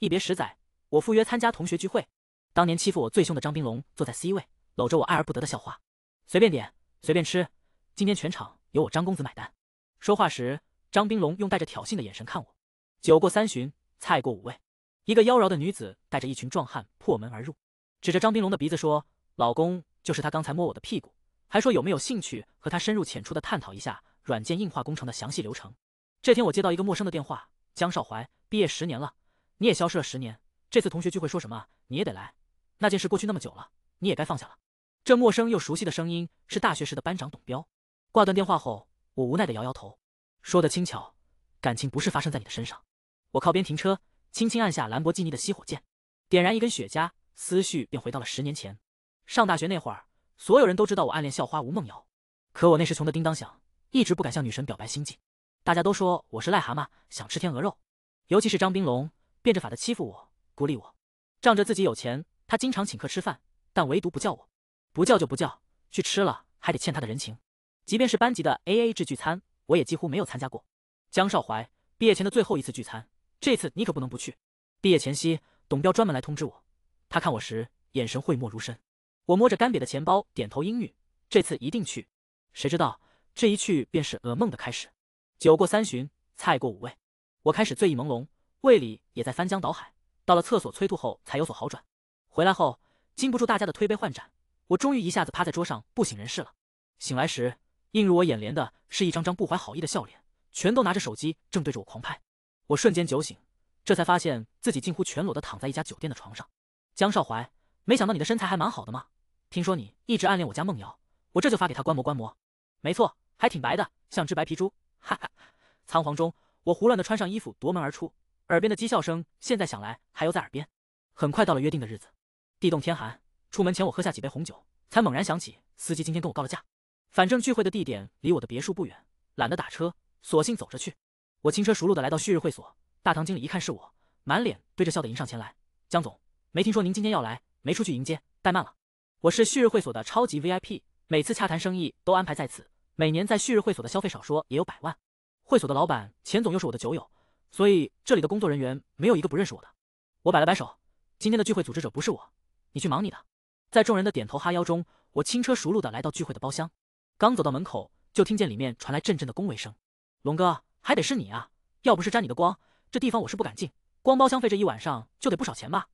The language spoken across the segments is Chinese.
一别十载，我赴约参加同学聚会。当年欺负我最凶的张冰龙坐在 C 位，搂着我爱而不得的校花，随便点，随便吃。今天全场由我张公子买单。说话时，张冰龙用带着挑衅的眼神看我。酒过三巡，菜过五味，一个妖娆的女子带着一群壮汉破门而入，指着张冰龙的鼻子说：“老公，就是他刚才摸我的屁股，还说有没有兴趣和他深入浅出的探讨一下软件硬化工程的详细流程。”这天我接到一个陌生的电话，江少怀，毕业十年了。你也消失了十年，这次同学聚会说什么你也得来。那件事过去那么久了，你也该放下了。这陌生又熟悉的声音是大学时的班长董彪。挂断电话后，我无奈的摇摇头，说的轻巧，感情不是发生在你的身上。我靠边停车，轻轻按下兰博基尼的熄火键，点燃一根雪茄，思绪便回到了十年前。上大学那会儿，所有人都知道我暗恋校花吴梦瑶，可我那时穷的叮当响，一直不敢向女神表白心迹。大家都说我是癞蛤蟆想吃天鹅肉，尤其是张冰龙。变着法的欺负我，孤立我，仗着自己有钱，他经常请客吃饭，但唯独不叫我，不叫就不叫，去吃了还得欠他的人情。即便是班级的 AA 制聚餐，我也几乎没有参加过。江少怀毕业前的最后一次聚餐，这次你可不能不去。毕业前夕，董彪专门来通知我，他看我时眼神讳莫如深。我摸着干瘪的钱包，点头应允，这次一定去。谁知道这一去便是噩梦的开始。酒过三巡，菜过五味，我开始醉意朦胧。胃里也在翻江倒海，到了厕所催吐后才有所好转。回来后，禁不住大家的推杯换盏，我终于一下子趴在桌上不省人事了。醒来时，映入我眼帘的是一张张不怀好意的笑脸，全都拿着手机正对着我狂拍。我瞬间酒醒，这才发现自己近乎全裸的躺在一家酒店的床上。江少怀，没想到你的身材还蛮好的嘛！听说你一直暗恋我家梦瑶，我这就发给他观摩观摩。没错，还挺白的，像只白皮猪。哈哈！仓皇中，我胡乱的穿上衣服，夺门而出。耳边的讥笑声，现在想来还犹在耳边。很快到了约定的日子，地冻天寒。出门前我喝下几杯红酒，才猛然想起司机今天跟我告了假。反正聚会的地点离我的别墅不远，懒得打车，索性走着去。我轻车熟路的来到旭日会所，大堂经理一看是我，满脸堆着笑的迎上前来：“江总，没听说您今天要来，没出去迎接，怠慢了。”我是旭日会所的超级 VIP，每次洽谈生意都安排在此，每年在旭日会所的消费少说也有百万。会所的老板钱总又是我的酒友。所以这里的工作人员没有一个不认识我的。我摆了摆手，今天的聚会组织者不是我，你去忙你的。在众人的点头哈腰中，我轻车熟路的来到聚会的包厢。刚走到门口，就听见里面传来阵阵的恭维声：“龙哥，还得是你啊！要不是沾你的光，这地方我是不敢进。光包厢费这一晚上就得不少钱吧？”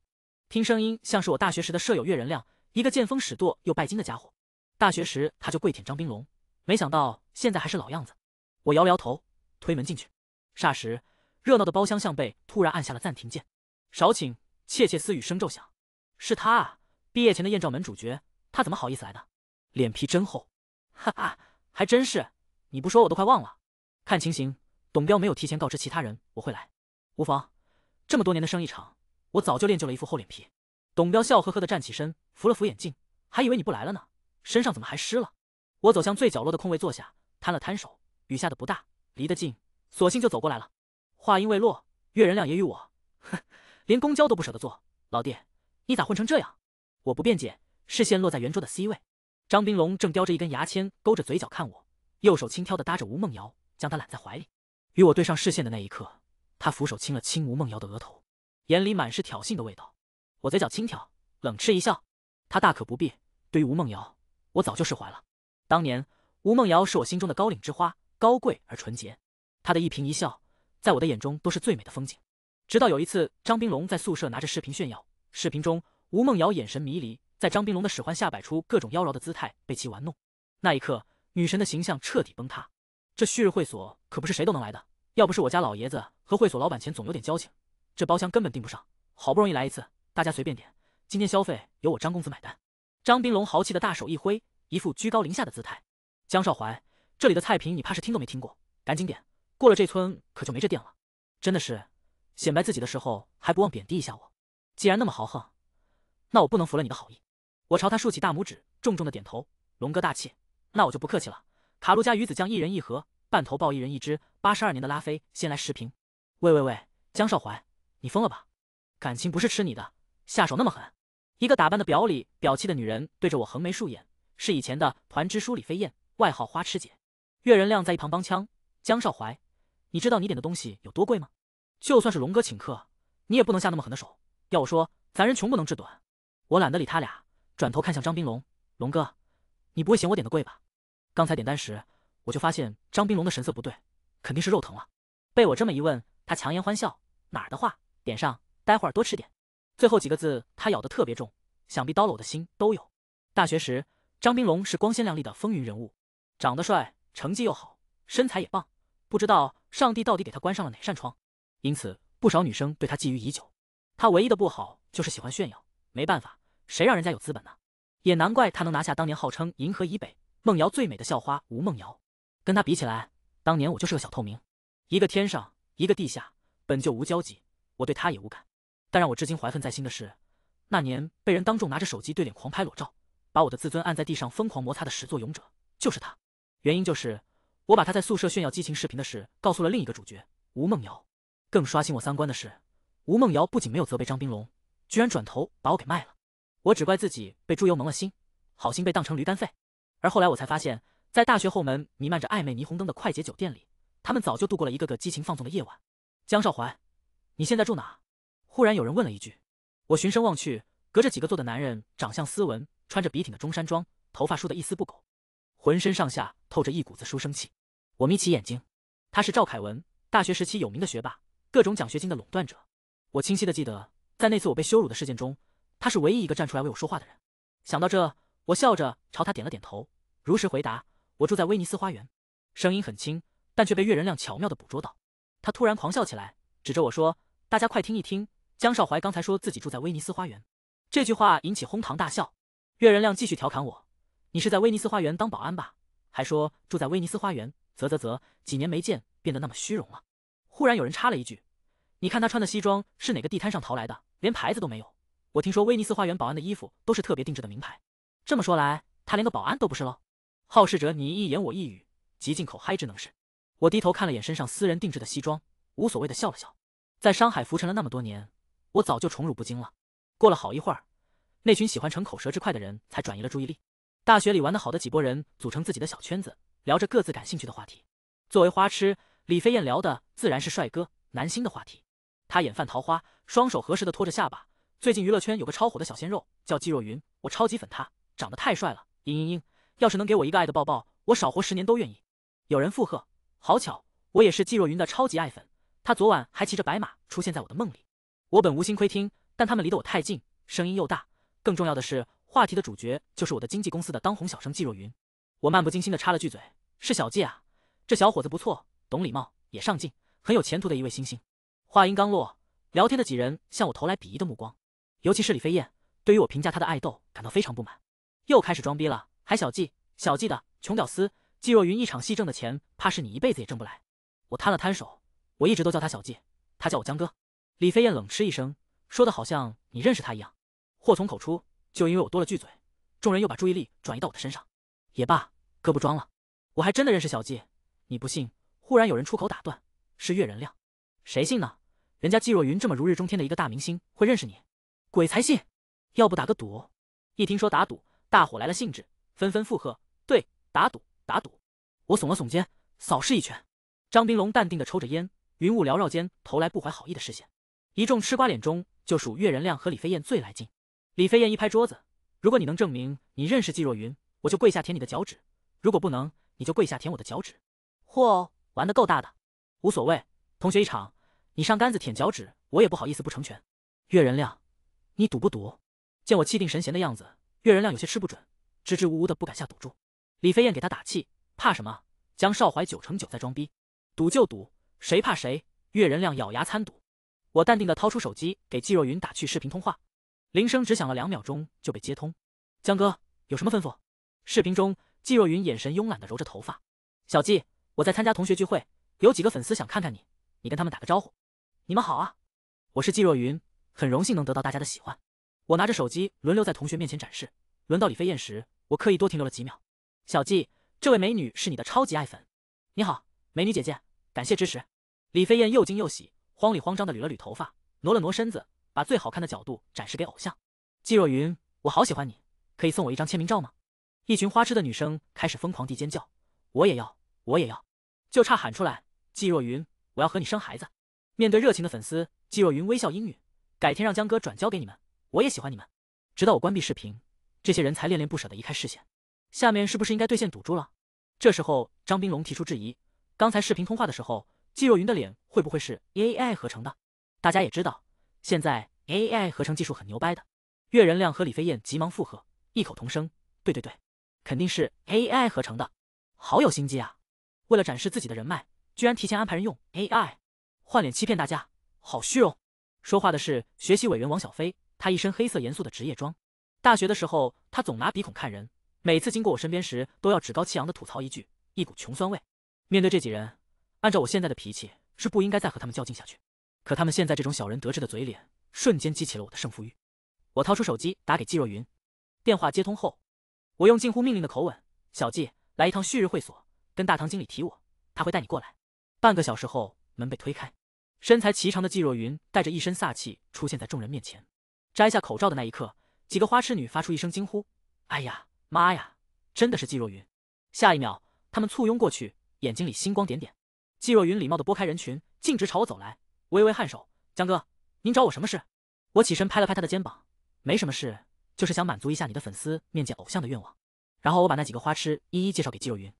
听声音像是我大学时的舍友岳仁亮，一个见风使舵又拜金的家伙。大学时他就跪舔张冰龙，没想到现在还是老样子。我摇了摇头，推门进去，霎时。热闹的包厢像被突然按下了暂停键，少顷，窃窃私语声骤响。是他啊，毕业前的艳照门主角，他怎么好意思来的？脸皮真厚，哈哈，还真是，你不说我都快忘了。看情形，董彪没有提前告知其他人我会来，无妨，这么多年的生意场，我早就练就了一副厚脸皮。董彪笑呵呵地站起身，扶了扶眼镜，还以为你不来了呢，身上怎么还湿了？我走向最角落的空位坐下，摊了摊手，雨下的不大，离得近，索性就走过来了。话音未落，岳仁亮也与我，哼，连公交都不舍得坐，老弟，你咋混成这样？我不辩解，视线落在圆桌的 C 位，张冰龙正叼着一根牙签，勾着嘴角看我，右手轻佻的搭着吴梦瑶，将她揽在怀里。与我对上视线的那一刻，他俯手亲了亲吴梦瑶的额头，眼里满是挑衅的味道。我嘴角轻挑，冷嗤一笑。他大可不必，对于吴梦瑶，我早就释怀了。当年，吴梦瑶是我心中的高岭之花，高贵而纯洁，她的一颦一笑。在我的眼中都是最美的风景。直到有一次，张冰龙在宿舍拿着视频炫耀，视频中吴梦瑶眼神迷离，在张冰龙的使唤下摆出各种妖娆的姿态被其玩弄。那一刻，女神的形象彻底崩塌。这旭日会所可不是谁都能来的，要不是我家老爷子和会所老板钱总有点交情，这包厢根本订不上。好不容易来一次，大家随便点，今天消费由我张公子买单。张冰龙豪气的大手一挥，一副居高临下的姿态。江少怀，这里的菜品你怕是听都没听过，赶紧点。过了这村可就没这店了，真的是，显摆自己的时候还不忘贬低一下我。既然那么豪横，那我不能服了你的好意。我朝他竖起大拇指，重重的点头。龙哥大气，那我就不客气了。卡路加鱼子酱一人一盒，半头鲍一人一只，八十二年的拉菲先来十瓶。喂喂喂，江少怀，你疯了吧？感情不是吃你的，下手那么狠。一个打扮的表里表气的女人对着我横眉竖眼，是以前的团支书李飞燕，外号花痴姐。岳仁亮在一旁帮腔，江少怀。你知道你点的东西有多贵吗？就算是龙哥请客，你也不能下那么狠的手。要我说，咱人穷不能志短。我懒得理他俩，转头看向张冰龙，龙哥，你不会嫌我点的贵吧？刚才点单时，我就发现张冰龙的神色不对，肯定是肉疼了。被我这么一问，他强颜欢笑，哪儿的话？点上，待会儿多吃点。最后几个字他咬得特别重，想必刀了我的心都有。大学时，张冰龙是光鲜亮丽的风云人物，长得帅，成绩又好，身材也棒。不知道上帝到底给他关上了哪扇窗，因此不少女生对他觊觎已久。他唯一的不好就是喜欢炫耀，没办法，谁让人家有资本呢？也难怪他能拿下当年号称银河以北梦瑶最美的校花吴梦瑶。跟他比起来，当年我就是个小透明，一个天上一个地下，本就无交集，我对他也无感。但让我至今怀恨在心的是，那年被人当众拿着手机对脸狂拍裸照，把我的自尊按在地上疯狂摩擦的始作俑者就是他。原因就是。我把他在宿舍炫耀激情视频的事告诉了另一个主角吴梦瑶。更刷新我三观的是，吴梦瑶不仅没有责备张冰龙，居然转头把我给卖了。我只怪自己被猪油蒙了心，好心被当成驴肝肺。而后来我才发现，在大学后门弥漫着暧昧霓虹灯的快捷酒店里，他们早就度过了一个个激情放纵的夜晚。江少怀，你现在住哪？忽然有人问了一句。我循声望去，隔着几个坐的男人，长相斯文，穿着笔挺的中山装，头发梳得一丝不苟。浑身上下透着一股子书生气，我眯起眼睛，他是赵凯文，大学时期有名的学霸，各种奖学金的垄断者。我清晰的记得，在那次我被羞辱的事件中，他是唯一一个站出来为我说话的人。想到这，我笑着朝他点了点头，如实回答：“我住在威尼斯花园。”声音很轻，但却被岳仁亮巧妙的捕捉到。他突然狂笑起来，指着我说：“大家快听一听，江少怀刚才说自己住在威尼斯花园。”这句话引起哄堂大笑。岳仁亮继续调侃我。你是在威尼斯花园当保安吧？还说住在威尼斯花园，啧啧啧，几年没见，变得那么虚荣了。忽然有人插了一句：“你看他穿的西装是哪个地摊上淘来的，连牌子都没有。”我听说威尼斯花园保安的衣服都是特别定制的名牌。这么说来，他连个保安都不是喽？好事者你一言我一语，极尽口嗨之能事。我低头看了眼身上私人定制的西装，无所谓的笑了笑。在商海浮沉了那么多年，我早就宠辱不惊了。过了好一会儿，那群喜欢逞口舌之快的人才转移了注意力。大学里玩得好的几拨人组成自己的小圈子，聊着各自感兴趣的话题。作为花痴，李飞燕聊的自然是帅哥、男星的话题。她眼泛桃花，双手合十地托着下巴。最近娱乐圈有个超火的小鲜肉，叫季若云，我超级粉他，长得太帅了！嘤嘤嘤，要是能给我一个爱的抱抱，我少活十年都愿意。有人附和，好巧，我也是季若云的超级爱粉，他昨晚还骑着白马出现在我的梦里。我本无心窥听，但他们离得我太近，声音又大，更重要的是。话题的主角就是我的经纪公司的当红小生季若云，我漫不经心的插了句嘴：“是小季啊，这小伙子不错，懂礼貌，也上进，很有前途的一位新星。”话音刚落，聊天的几人向我投来鄙夷的目光，尤其是李飞燕，对于我评价他的爱豆感到非常不满，又开始装逼了：“还小季，小季的穷屌丝季若云，一场戏挣的钱，怕是你一辈子也挣不来。”我摊了摊手：“我一直都叫他小季，他叫我江哥。”李飞燕冷嗤一声，说的好像你认识他一样。祸从口出。就因为我多了句嘴，众人又把注意力转移到我的身上。也罢，哥不装了，我还真的认识小季。你不信？忽然有人出口打断：“是岳仁亮，谁信呢？人家季若云这么如日中天的一个大明星，会认识你？鬼才信！要不打个赌？”一听说打赌，大伙来了兴致，纷纷附和：“对，打赌，打赌！”我耸了耸肩，扫视一圈，张冰龙淡定的抽着烟，云雾缭绕间投来不怀好意的视线。一众吃瓜脸中，就属岳仁亮和李飞燕最来劲。李飞燕一拍桌子：“如果你能证明你认识季若云，我就跪下舔你的脚趾；如果不能，你就跪下舔我的脚趾。”嚯，玩的够大的，无所谓，同学一场，你上杆子舔脚趾，我也不好意思不成全。岳仁亮，你赌不赌？见我气定神闲的样子，岳仁亮有些吃不准，支支吾吾的不敢下赌注。李飞燕给他打气：“怕什么？江少怀九成九在装逼，赌就赌，谁怕谁？”岳仁亮咬牙参赌。我淡定的掏出手机，给季若云打去视频通话。铃声只响了两秒钟就被接通，江哥有什么吩咐？视频中，季若云眼神慵懒的揉着头发。小季，我在参加同学聚会，有几个粉丝想看看你，你跟他们打个招呼。你们好啊，我是季若云，很荣幸能得到大家的喜欢。我拿着手机轮流在同学面前展示，轮到李飞燕时，我刻意多停留了几秒。小季，这位美女是你的超级爱粉。你好，美女姐姐，感谢支持。李飞燕又惊又喜，慌里慌张的捋了捋头发，挪了挪身子。把最好看的角度展示给偶像，季若云，我好喜欢你，可以送我一张签名照吗？一群花痴的女生开始疯狂地尖叫，我也要，我也要，就差喊出来。季若云，我要和你生孩子。面对热情的粉丝，季若云微笑应允，改天让江哥转交给你们。我也喜欢你们。直到我关闭视频，这些人才恋恋不舍地移开视线。下面是不是应该兑现赌注了？这时候，张冰龙提出质疑：刚才视频通话的时候，季若云的脸会不会是 AI 合成的？大家也知道。现在 AI 合成技术很牛掰的，岳仁亮和李飞燕急忙附和，异口同声：“对对对，肯定是 AI 合成的，好有心机啊！为了展示自己的人脉，居然提前安排人用 AI 换脸欺骗大家，好虚荣。”说话的是学习委员王小飞，他一身黑色严肃的职业装。大学的时候，他总拿鼻孔看人，每次经过我身边时，都要趾高气昂的吐槽一句：“一股穷酸味。”面对这几人，按照我现在的脾气，是不应该再和他们较劲下去。可他们现在这种小人得志的嘴脸，瞬间激起了我的胜负欲。我掏出手机打给季若云，电话接通后，我用近乎命令的口吻：“小季，来一趟旭日会所，跟大堂经理提我，他会带你过来。”半个小时后，门被推开，身材颀长的季若云带着一身飒气出现在众人面前。摘下口罩的那一刻，几个花痴女发出一声惊呼：“哎呀妈呀，真的是季若云！”下一秒，他们簇拥过去，眼睛里星光点点。季若云礼貌的拨开人群，径直朝我走来。微微颔首，江哥，您找我什么事？我起身拍了拍他的肩膀，没什么事，就是想满足一下你的粉丝面见偶像的愿望。然后我把那几个花痴一一介绍给季若云。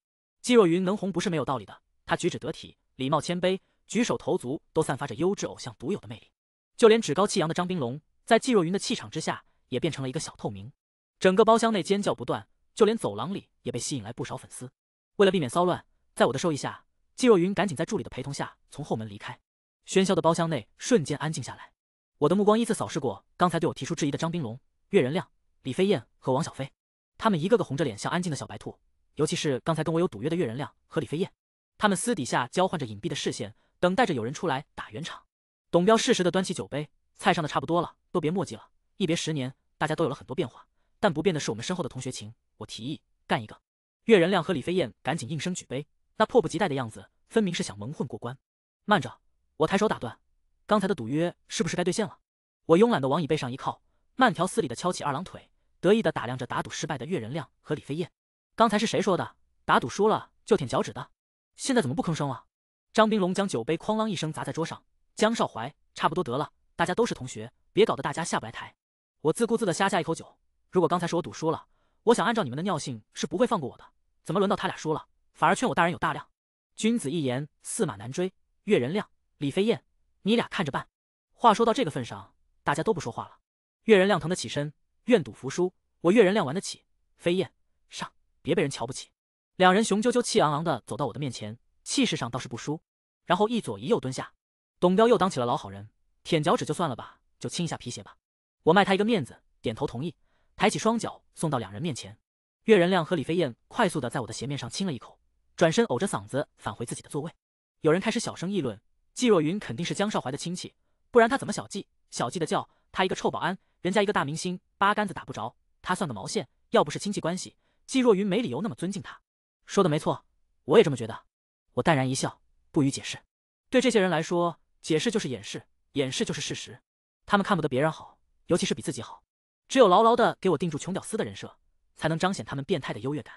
季若云能红不是没有道理的，她举止得体，礼貌谦卑，举手投足都散发着优质偶像独有的魅力。就连趾高气扬的张冰龙，在季若云的气场之下，也变成了一个小透明。整个包厢内尖叫不断，就连走廊里也被吸引来不少粉丝。为了避免骚乱，在我的授意下，季若云赶紧在助理的陪同下从后门离开。喧嚣的包厢内瞬间安静下来，我的目光依次扫视过刚才对我提出质疑的张冰龙、岳仁亮、李飞燕和王小飞，他们一个个红着脸，像安静的小白兔。尤其是刚才跟我有赌约的岳仁亮和李飞燕，他们私底下交换着隐蔽的视线，等待着有人出来打圆场。董彪适时的端起酒杯，菜上的差不多了，都别墨迹了。一别十年，大家都有了很多变化，但不变的是我们身后的同学情。我提议干一个。岳仁亮和李飞燕赶紧应声举杯，那迫不及待的样子，分明是想蒙混过关。慢着。我抬手打断，刚才的赌约是不是该兑现了？我慵懒的往椅背上一靠，慢条斯理的翘起二郎腿，得意的打量着打赌失败的岳仁亮和李飞燕。刚才是谁说的，打赌输了就舔脚趾的？现在怎么不吭声了？张冰龙将酒杯哐啷一声砸在桌上。江少怀，差不多得了，大家都是同学，别搞得大家下不来台。我自顾自的呷下一口酒。如果刚才是我赌输了，我想按照你们的尿性是不会放过我的。怎么轮到他俩输了，反而劝我大人有大量？君子一言，驷马难追。岳仁亮。李飞燕，你俩看着办。话说到这个份上，大家都不说话了。岳仁亮疼的起身，愿赌服输，我岳仁亮玩得起。飞燕，上，别被人瞧不起。两人雄赳赳气昂昂的走到我的面前，气势上倒是不输。然后一左一右蹲下。董彪又当起了老好人，舔脚趾就算了吧，就亲一下皮鞋吧。我卖他一个面子，点头同意，抬起双脚送到两人面前。岳仁亮和李飞燕快速的在我的鞋面上亲了一口，转身呕着嗓子返回自己的座位。有人开始小声议论。季若云肯定是江少怀的亲戚，不然他怎么小季小季的叫他一个臭保安，人家一个大明星，八竿子打不着，他算个毛线！要不是亲戚关系，季若云没理由那么尊敬他。说的没错，我也这么觉得。我淡然一笑，不予解释。对这些人来说，解释就是掩饰，掩饰就是事实。他们看不得别人好，尤其是比自己好。只有牢牢的给我定住穷屌丝的人设，才能彰显他们变态的优越感。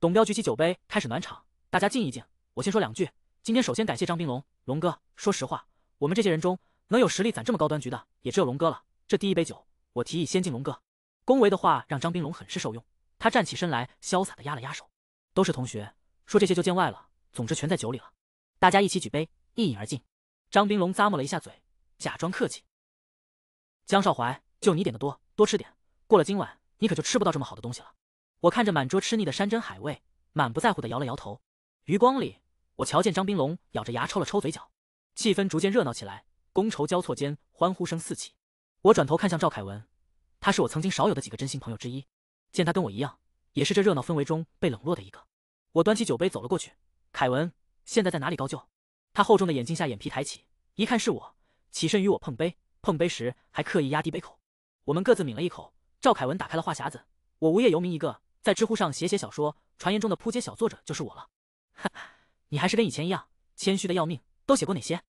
董彪举起酒杯开始暖场，大家静一静，我先说两句。今天首先感谢张冰龙，龙哥。说实话，我们这些人中能有实力攒这么高端局的，也只有龙哥了。这第一杯酒，我提议先敬龙哥。恭维的话让张冰龙很是受用，他站起身来，潇洒的压了压手。都是同学，说这些就见外了。总之全在酒里了。大家一起举杯，一饮而尽。张冰龙咂摸了一下嘴，假装客气。江少怀，就你点的多，多吃点。过了今晚，你可就吃不到这么好的东西了。我看着满桌吃腻的山珍海味，满不在乎的摇了摇头。余光里。我瞧见张冰龙咬着牙抽了抽嘴角，气氛逐渐热闹起来，觥筹交错间，欢呼声四起。我转头看向赵凯文，他是我曾经少有的几个真心朋友之一，见他跟我一样，也是这热闹氛围中被冷落的一个。我端起酒杯走了过去。凯文，现在在哪里高就？他厚重的眼镜下眼皮抬起，一看是我，起身与我碰杯，碰杯时还刻意压低杯口。我们各自抿了一口。赵凯文打开了话匣子，我无业游民一个，在知乎上写写小说，传言中的扑街小作者就是我了。哈哈。你还是跟以前一样谦虚的要命。都写过哪些？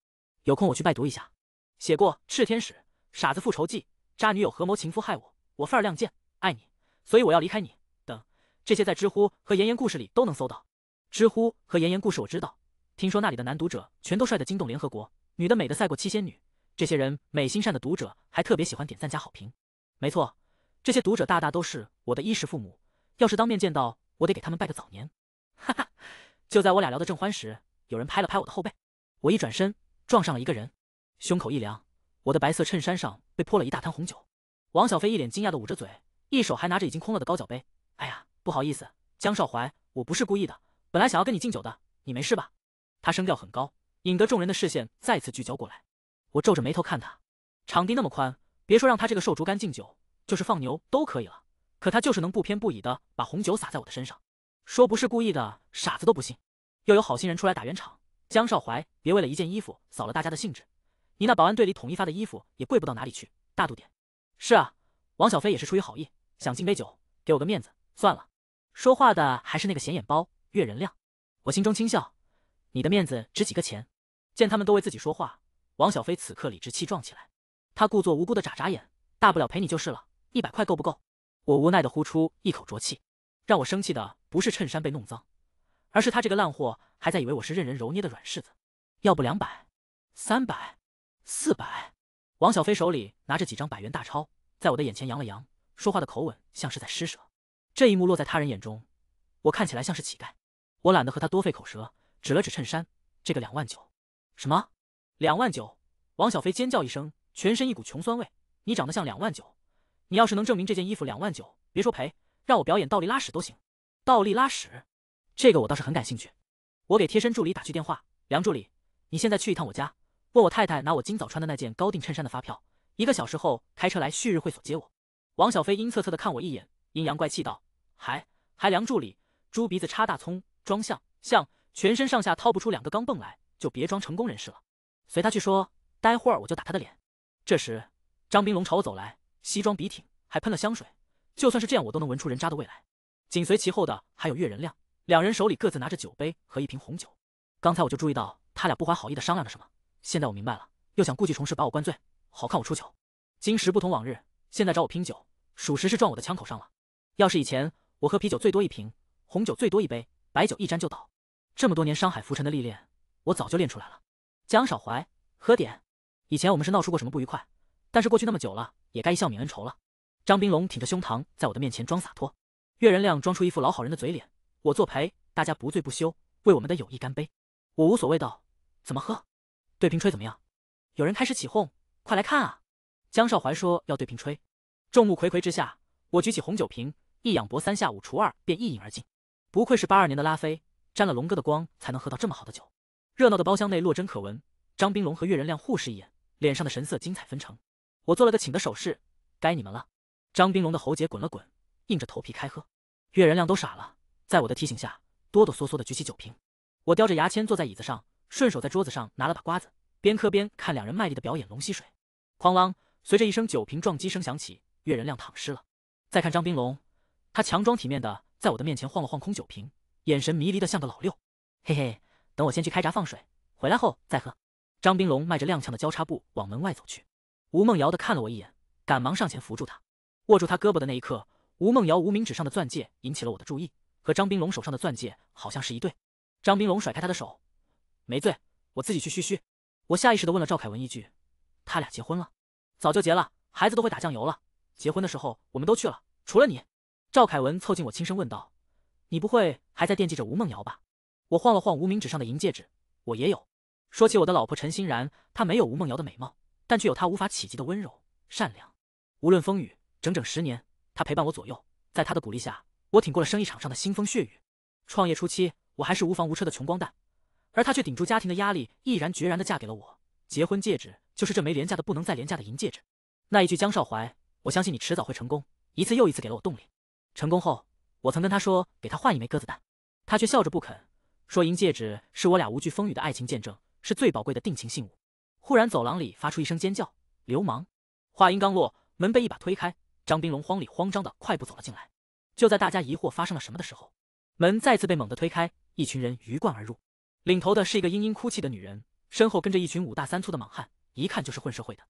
有空我去拜读一下。写过《赤天使》《傻子复仇记》《渣女友合谋情夫害我》《我范儿亮剑》《爱你》，所以我要离开你等这些，在知乎和妍妍故事里都能搜到。知乎和妍妍故事我知道，听说那里的男读者全都帅的惊动联合国，女的美的赛过七仙女。这些人美心善的读者还特别喜欢点赞加好评。没错，这些读者大大都是我的衣食父母，要是当面见到，我得给他们拜个早年。哈哈。就在我俩聊得正欢时，有人拍了拍我的后背，我一转身撞上了一个人，胸口一凉，我的白色衬衫上被泼了一大滩红酒。王小飞一脸惊讶的捂着嘴，一手还拿着已经空了的高脚杯。哎呀，不好意思，江少怀，我不是故意的，本来想要跟你敬酒的，你没事吧？他声调很高，引得众人的视线再次聚焦过来。我皱着眉头看他，场地那么宽，别说让他这个瘦竹竿敬酒，就是放牛都可以了，可他就是能不偏不倚的把红酒洒在我的身上。说不是故意的，傻子都不信。又有好心人出来打圆场，江少怀，别为了一件衣服扫了大家的兴致。你那保安队里统一发的衣服也贵不到哪里去，大度点。是啊，王小飞也是出于好意，想敬杯酒，给我个面子。算了。说话的还是那个显眼包岳仁亮。我心中轻笑，你的面子值几个钱？见他们都为自己说话，王小飞此刻理直气壮起来。他故作无辜的眨眨眼，大不了赔你就是了，一百块够不够？我无奈的呼出一口浊气。让我生气的不是衬衫被弄脏，而是他这个烂货还在以为我是任人揉捏的软柿子。要不两百，三百，四百。王小飞手里拿着几张百元大钞，在我的眼前扬了扬，说话的口吻像是在施舍。这一幕落在他人眼中，我看起来像是乞丐。我懒得和他多费口舌，指了指衬衫，这个两万九。什么？两万九？王小飞尖叫一声，全身一股穷酸味。你长得像两万九？你要是能证明这件衣服两万九，别说赔。让我表演倒立拉屎都行，倒立拉屎，这个我倒是很感兴趣。我给贴身助理打去电话，梁助理，你现在去一趟我家，问我太太拿我今早穿的那件高定衬衫的发票。一个小时后开车来旭日会所接我。王小飞阴恻恻的看我一眼，阴阳怪气道：“还还梁助理，猪鼻子插大葱，装像像，全身上下掏不出两个钢镚来，就别装成功人士了。随他去说，待会儿我就打他的脸。”这时，张冰龙朝我走来，西装笔挺，还喷了香水。就算是这样，我都能闻出人渣的味来。紧随其后的还有月人亮，两人手里各自拿着酒杯和一瓶红酒。刚才我就注意到他俩不怀好意的商量着什么，现在我明白了，又想故技重施把我灌醉，好看我出糗。今时不同往日，现在找我拼酒，属实是撞我的枪口上了。要是以前，我喝啤酒最多一瓶，红酒最多一杯，白酒一沾就倒。这么多年商海浮沉的历练，我早就练出来了。江少怀，喝点。以前我们是闹出过什么不愉快，但是过去那么久了，也该一笑泯恩仇了。张冰龙挺着胸膛，在我的面前装洒脱。岳仁亮装出一副老好人的嘴脸，我作陪，大家不醉不休，为我们的友谊干杯！我无所谓道：“怎么喝？对瓶吹怎么样？”有人开始起哄：“快来看啊！”江少怀说：“要对瓶吹。”众目睽睽之下，我举起红酒瓶，一仰脖，三下五除二便一饮而尽。不愧是八二年的拉菲，沾了龙哥的光才能喝到这么好的酒。热闹的包厢内落针可闻。张冰龙和岳仁亮互视一眼，脸上的神色精彩纷呈。我做了个请的手势：“该你们了。”张冰龙的喉结滚了滚，硬着头皮开喝。岳仁亮都傻了，在我的提醒下，哆哆嗦嗦的举起酒瓶。我叼着牙签坐在椅子上，顺手在桌子上拿了把瓜子，边磕边看两人卖力的表演龙吸水。哐啷！随着一声酒瓶撞击声响起，岳仁亮躺尸了。再看张冰龙，他强装体面的在我的面前晃了晃空酒瓶，眼神迷离的像个老六。嘿嘿，等我先去开闸放水，回来后再喝。张冰龙迈着踉跄的交叉步往门外走去。吴梦瑶的看了我一眼，赶忙上前扶住他。握住他胳膊的那一刻，吴梦瑶无名指上的钻戒引起了我的注意，和张冰龙手上的钻戒好像是一对。张冰龙甩开他的手，没醉，我自己去嘘嘘。我下意识的问了赵凯文一句：“他俩结婚了？早就结了，孩子都会打酱油了。结婚的时候我们都去了，除了你。”赵凯文凑近我，轻声问道：“你不会还在惦记着吴梦瑶吧？”我晃了晃无名指上的银戒指，我也有。说起我的老婆陈欣然，她没有吴梦瑶的美貌，但却有她无法企及的温柔善良，无论风雨。整整十年，他陪伴我左右，在他的鼓励下，我挺过了生意场上的腥风血雨。创业初期，我还是无房无车的穷光蛋，而他却顶住家庭的压力，毅然决然地嫁给了我。结婚戒指就是这枚廉价的不能再廉价的银戒指。那一句“江少怀，我相信你迟早会成功”，一次又一次给了我动力。成功后，我曾跟他说给他换一枚鸽子蛋，他却笑着不肯，说银戒指是我俩无惧风雨的爱情见证，是最宝贵的定情信物。忽然，走廊里发出一声尖叫：“流氓！”话音刚落，门被一把推开。张冰龙慌里慌张的快步走了进来。就在大家疑惑发生了什么的时候，门再次被猛地推开，一群人鱼贯而入。领头的是一个嘤嘤哭泣的女人，身后跟着一群五大三粗的莽汉，一看就是混社会的。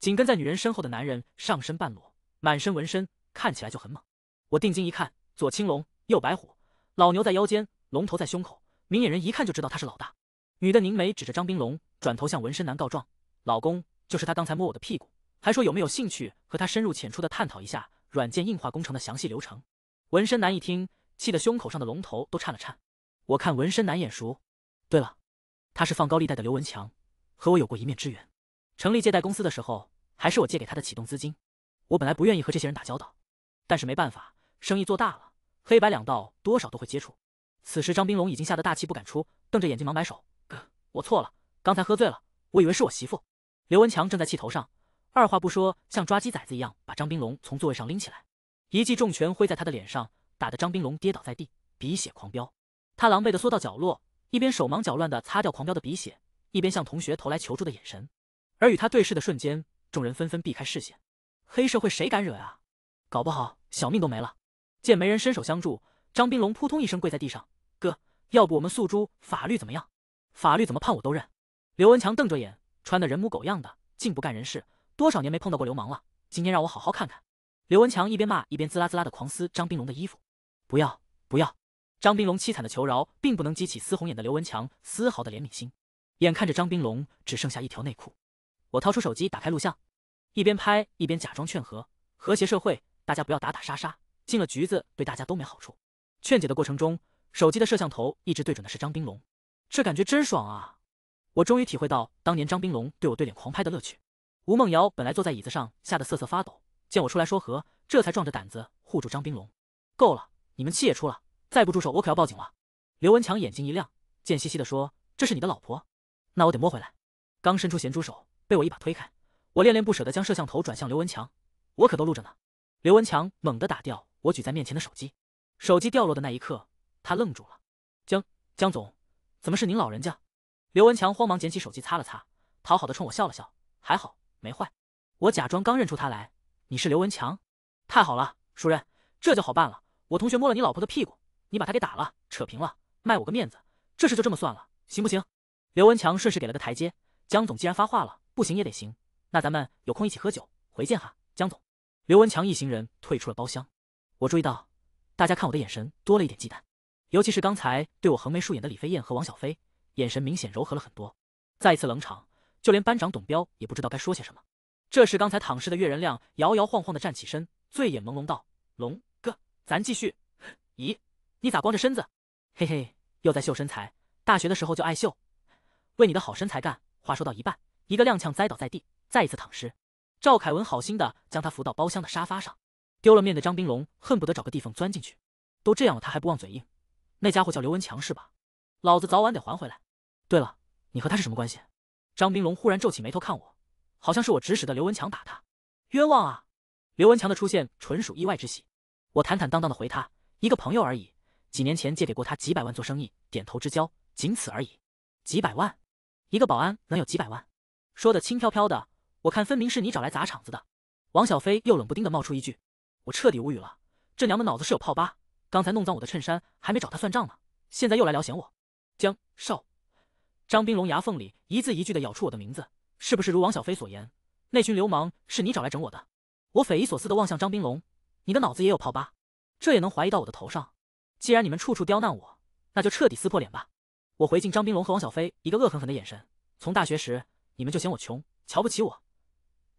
紧跟在女人身后的男人上身半裸，满身纹身，看起来就很猛。我定睛一看，左青龙，右白虎，老牛在腰间，龙头在胸口，明眼人一看就知道他是老大。女的凝眉指着张冰龙，转头向纹身男告状：“老公，就是他刚才摸我的屁股。”还说有没有兴趣和他深入浅出的探讨一下软件硬化工程的详细流程？纹身男一听，气得胸口上的龙头都颤了颤。我看纹身男眼熟，对了，他是放高利贷的刘文强，和我有过一面之缘。成立借贷公司的时候，还是我借给他的启动资金。我本来不愿意和这些人打交道，但是没办法，生意做大了，黑白两道多少都会接触。此时张冰龙已经吓得大气不敢出，瞪着眼睛忙摆手：“哥，我错了，刚才喝醉了，我以为是我媳妇。”刘文强正在气头上。二话不说，像抓鸡崽子一样把张冰龙从座位上拎起来，一记重拳挥在他的脸上，打得张冰龙跌倒在地，鼻血狂飙。他狼狈地缩到角落，一边手忙脚乱地擦掉狂飙的鼻血，一边向同学投来求助的眼神。而与他对视的瞬间，众人纷纷避开视线。黑社会谁敢惹啊？搞不好小命都没了。见没人伸手相助，张冰龙扑通一声跪在地上：“哥，要不我们诉诸法律怎么样？法律怎么判我都认。”刘文强瞪着眼，穿的人模狗样的，竟不干人事。多少年没碰到过流氓了？今天让我好好看看！刘文强一边骂一边滋啦滋啦的狂撕张冰龙的衣服。不要不要！张冰龙凄惨的求饶，并不能激起司红眼的刘文强丝毫的怜悯心。眼看着张冰龙只剩下一条内裤，我掏出手机打开录像，一边拍一边假装劝和，和谐社会，大家不要打打杀杀，进了局子对大家都没好处。劝解的过程中，手机的摄像头一直对准的是张冰龙，这感觉真爽啊！我终于体会到当年张冰龙对我对脸狂拍的乐趣。吴梦瑶本来坐在椅子上，吓得瑟瑟发抖。见我出来说和，这才壮着胆子护住张冰龙。够了，你们气也出了，再不住手，我可要报警了。刘文强眼睛一亮，贱兮兮的说：“这是你的老婆，那我得摸回来。”刚伸出咸猪手，被我一把推开。我恋恋不舍的将摄像头转向刘文强，我可都录着呢。刘文强猛地打掉我举在面前的手机，手机掉落的那一刻，他愣住了。江江总，怎么是您老人家？刘文强慌忙捡起手机，擦了擦，讨好的冲我笑了笑，还好。没坏，我假装刚认出他来。你是刘文强？太好了，熟人，这就好办了。我同学摸了你老婆的屁股，你把他给打了，扯平了，卖我个面子，这事就这么算了，行不行？刘文强顺势给了个台阶。江总既然发话了，不行也得行。那咱们有空一起喝酒，回见哈，江总。刘文强一行人退出了包厢。我注意到，大家看我的眼神多了一点忌惮，尤其是刚才对我横眉竖眼的李飞燕和王小飞，眼神明显柔和了很多。再一次冷场。就连班长董彪也不知道该说些什么。这时，刚才躺尸的岳仁亮摇摇晃晃的站起身，醉眼朦胧道：“龙哥，咱继续。”咦，你咋光着身子？嘿嘿，又在秀身材。大学的时候就爱秀，为你的好身材干。话说到一半，一个踉跄栽倒在地，再一次躺尸。赵凯文好心的将他扶到包厢的沙发上。丢了面的张冰龙恨不得找个地缝钻进去。都这样了，他还不忘嘴硬：“那家伙叫刘文强是吧？老子早晚得还回来。对了，你和他是什么关系？”张冰龙忽然皱起眉头看我，好像是我指使的刘文强打他，冤枉啊！刘文强的出现纯属意外之喜。我坦坦荡荡的回他，一个朋友而已，几年前借给过他几百万做生意，点头之交，仅此而已。几百万？一个保安能有几百万？说的轻飘飘的，我看分明是你找来砸场子的。王小飞又冷不丁的冒出一句，我彻底无语了，这娘们脑子是有泡吧？刚才弄脏我的衬衫，还没找他算账呢，现在又来聊闲我，江少。张冰龙牙缝里一字一句的咬出我的名字，是不是如王小飞所言，那群流氓是你找来整我的？我匪夷所思的望向张冰龙，你的脑子也有泡吧？这也能怀疑到我的头上？既然你们处处刁难我，那就彻底撕破脸吧！我回敬张冰龙和王小飞一个恶狠狠的眼神。从大学时，你们就嫌我穷，瞧不起我。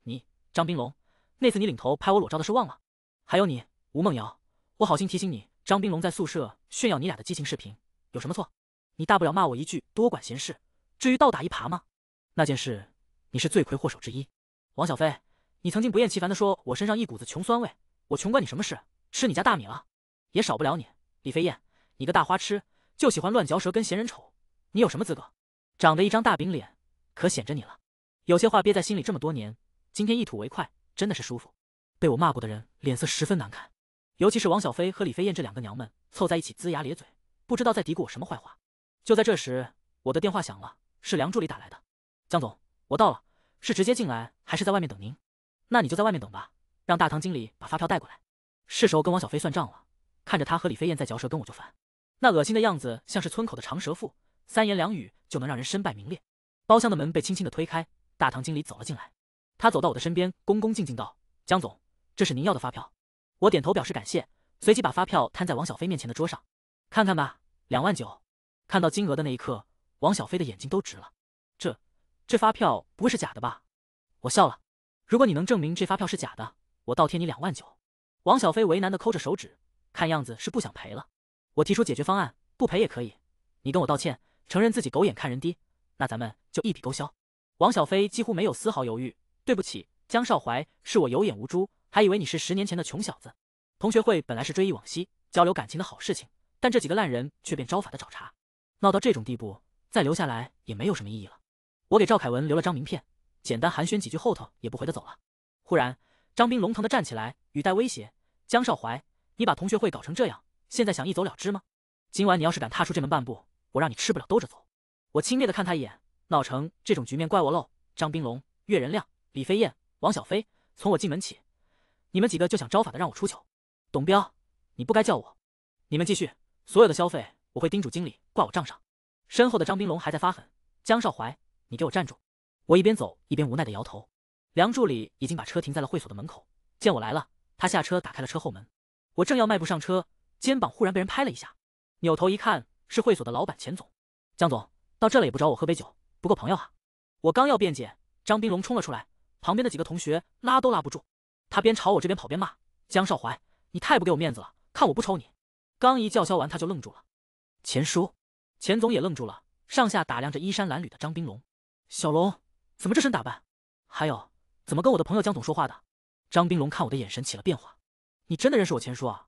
你，张冰龙，那次你领头拍我裸照的事忘了？还有你，吴梦瑶，我好心提醒你，张冰龙在宿舍炫耀你俩的激情视频有什么错？你大不了骂我一句多管闲事，至于倒打一耙吗？那件事你是罪魁祸首之一。王小飞，你曾经不厌其烦的说我身上一股子穷酸味，我穷关你什么事？吃你家大米了也少不了你。李飞燕，你个大花痴，就喜欢乱嚼舌根嫌人丑，你有什么资格？长得一张大饼脸，可显着你了。有些话憋在心里这么多年，今天一吐为快，真的是舒服。被我骂过的人脸色十分难看，尤其是王小飞和李飞燕这两个娘们凑在一起龇牙咧嘴，不知道在嘀咕我什么坏话。就在这时，我的电话响了，是梁助理打来的。江总，我到了，是直接进来还是在外面等您？那你就在外面等吧，让大堂经理把发票带过来。是时候跟王小飞算账了，看着他和李飞燕在嚼舌根，我就烦。那恶心的样子，像是村口的长舌妇，三言两语就能让人身败名裂。包厢的门被轻轻的推开，大堂经理走了进来。他走到我的身边，恭恭敬敬道：“江总，这是您要的发票。”我点头表示感谢，随即把发票摊在王小飞面前的桌上，看看吧，两万九。看到金额的那一刻，王小飞的眼睛都直了。这，这发票不会是假的吧？我笑了。如果你能证明这发票是假的，我倒贴你两万九。王小飞为难的抠着手指，看样子是不想赔了。我提出解决方案，不赔也可以。你跟我道歉，承认自己狗眼看人低，那咱们就一笔勾销。王小飞几乎没有丝毫犹豫。对不起，江少怀，是我有眼无珠，还以为你是十年前的穷小子。同学会本来是追忆往昔、交流感情的好事情，但这几个烂人却变招法的找茬。闹到这种地步，再留下来也没有什么意义了。我给赵凯文留了张名片，简单寒暄几句后头也不回的走了。忽然，张斌龙腾的站起来，语带威胁：“江少怀，你把同学会搞成这样，现在想一走了之吗？今晚你要是敢踏出这门半步，我让你吃不了兜着走。”我轻蔑的看他一眼：“闹成这种局面，怪我喽？”张斌龙、岳仁亮、李飞燕、王小飞，从我进门起，你们几个就想招法的让我出糗。董彪，你不该叫我。你们继续，所有的消费我会叮嘱经理。挂我账上，身后的张冰龙还在发狠。江少怀，你给我站住！我一边走一边无奈的摇头。梁助理已经把车停在了会所的门口，见我来了，他下车打开了车后门。我正要迈步上车，肩膀忽然被人拍了一下，扭头一看，是会所的老板钱总。江总到这了也不找我喝杯酒，不够朋友啊！我刚要辩解，张冰龙冲了出来，旁边的几个同学拉都拉不住。他边朝我这边跑边骂：“江少怀，你太不给我面子了，看我不抽你！”刚一叫嚣完，他就愣住了。钱叔。钱总也愣住了，上下打量着衣衫褴褛的张冰龙。小龙，怎么这身打扮？还有，怎么跟我的朋友江总说话的？张冰龙看我的眼神起了变化。你真的认识我钱叔啊？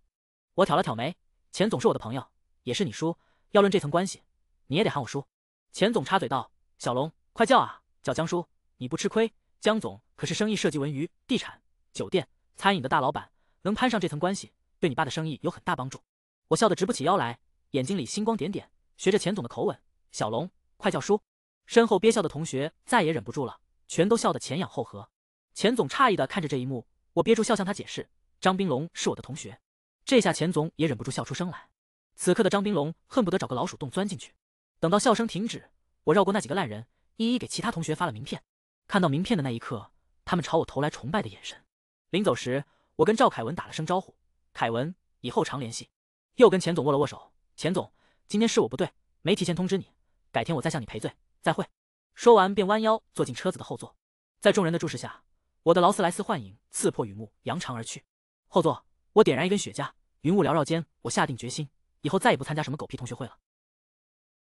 我挑了挑眉。钱总是我的朋友，也是你叔。要论这层关系，你也得喊我叔。钱总插嘴道：“小龙，快叫啊，叫江叔，你不吃亏。江总可是生意涉及文娱、地产、酒店、餐饮的大老板，能攀上这层关系，对你爸的生意有很大帮助。”我笑得直不起腰来，眼睛里星光点点。学着钱总的口吻，小龙，快叫叔！身后憋笑的同学再也忍不住了，全都笑得前仰后合。钱总诧异的看着这一幕，我憋住笑向他解释：“张冰龙是我的同学。”这下钱总也忍不住笑出声来。此刻的张冰龙恨不得找个老鼠洞钻进去。等到笑声停止，我绕过那几个烂人，一一给其他同学发了名片。看到名片的那一刻，他们朝我投来崇拜的眼神。临走时，我跟赵凯文打了声招呼：“凯文，以后常联系。”又跟钱总握了握手，钱总。今天是我不对，没提前通知你，改天我再向你赔罪。再会。说完便弯腰坐进车子的后座，在众人的注视下，我的劳斯莱斯幻影刺破雨幕，扬长而去。后座，我点燃一根雪茄，云雾缭绕间，我下定决心，以后再也不参加什么狗屁同学会了。